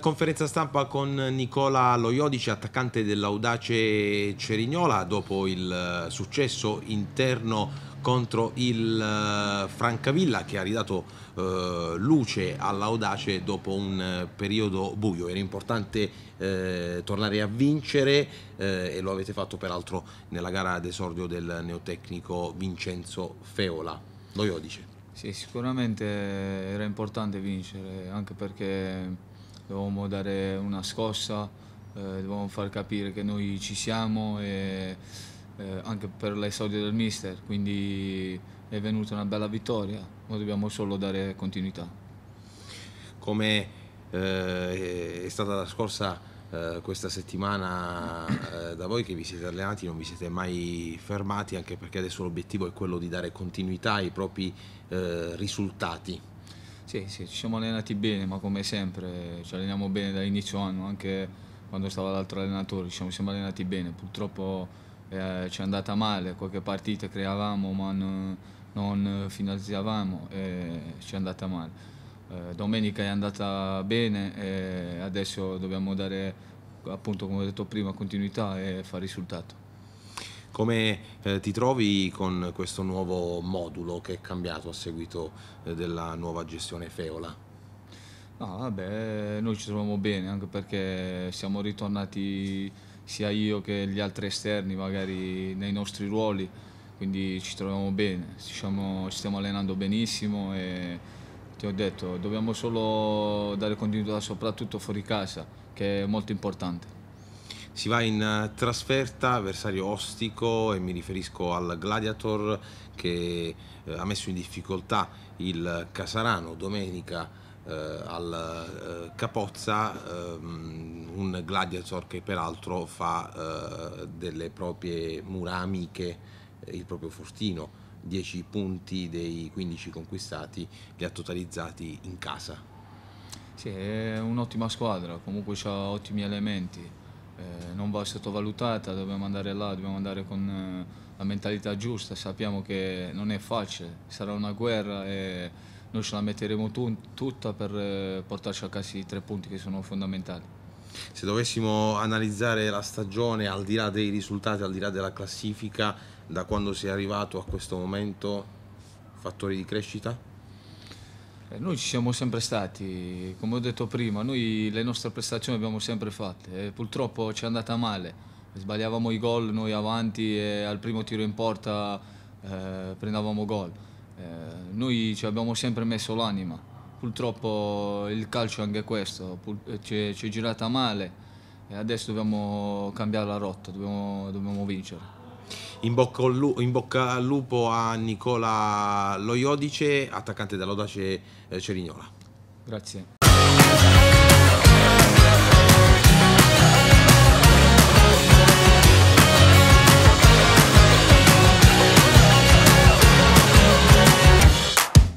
conferenza stampa con Nicola Loiodici, attaccante dell'Audace Cerignola, dopo il eh, successo interno contro il eh, Francavilla che ha ridato eh, luce all'audace dopo un eh, periodo buio. Era importante eh, tornare a vincere eh, e lo avete fatto peraltro nella gara d'esordio del neotecnico Vincenzo Feola. Lo Sì, sicuramente era importante vincere, anche perché dovevamo dare una scossa, eh, dovevamo far capire che noi ci siamo e, eh, anche per l'esordio del mister, quindi è venuta una bella vittoria, ma dobbiamo solo dare continuità. Come eh, è stata la scorsa eh, questa settimana eh, da voi che vi siete allenati, non vi siete mai fermati, anche perché adesso l'obiettivo è quello di dare continuità ai propri eh, risultati? Sì, sì, ci siamo allenati bene, ma come sempre ci alleniamo bene dall'inizio anno, anche quando stava l'altro allenatore, ci siamo sempre allenati bene. Purtroppo eh, ci è andata male, qualche partita creavamo ma non, non finalizzavamo e ci è andata male. Eh, domenica è andata bene e adesso dobbiamo dare, appunto come ho detto prima, continuità e fare risultato. Come eh, ti trovi con questo nuovo modulo che è cambiato a seguito eh, della nuova gestione Feola? No, vabbè, noi ci troviamo bene anche perché siamo ritornati sia io che gli altri esterni magari nei nostri ruoli, quindi ci troviamo bene, ci, siamo, ci stiamo allenando benissimo e ti ho detto dobbiamo solo dare continuità soprattutto fuori casa che è molto importante si va in eh, trasferta, avversario ostico e mi riferisco al Gladiator che eh, ha messo in difficoltà il Casarano domenica eh, al eh, Capozza, ehm, un Gladiator che peraltro fa eh, delle proprie muramiche il proprio fortino. 10 punti dei 15 conquistati li ha totalizzati in casa. Sì, è un'ottima squadra, comunque ha ottimi elementi eh, non va sottovalutata, dobbiamo andare là, dobbiamo andare con eh, la mentalità giusta, sappiamo che non è facile, sarà una guerra e noi ce la metteremo tu, tutta per eh, portarci a casa i tre punti che sono fondamentali. Se dovessimo analizzare la stagione al di là dei risultati, al di là della classifica, da quando si è arrivato a questo momento, fattori di crescita? Eh, noi ci siamo sempre stati, come ho detto prima, noi le nostre prestazioni le abbiamo sempre fatte, eh. purtroppo ci è andata male, sbagliavamo i gol noi avanti e al primo tiro in porta eh, prendavamo gol. Eh, noi ci abbiamo sempre messo l'anima, purtroppo il calcio è anche questo, eh, ci è girata male e adesso dobbiamo cambiare la rotta, dobbiamo, dobbiamo vincere. In bocca, lupo, in bocca, al lupo a Nicola Loiodice, attaccante dell'Audace eh, Cerignola. Grazie.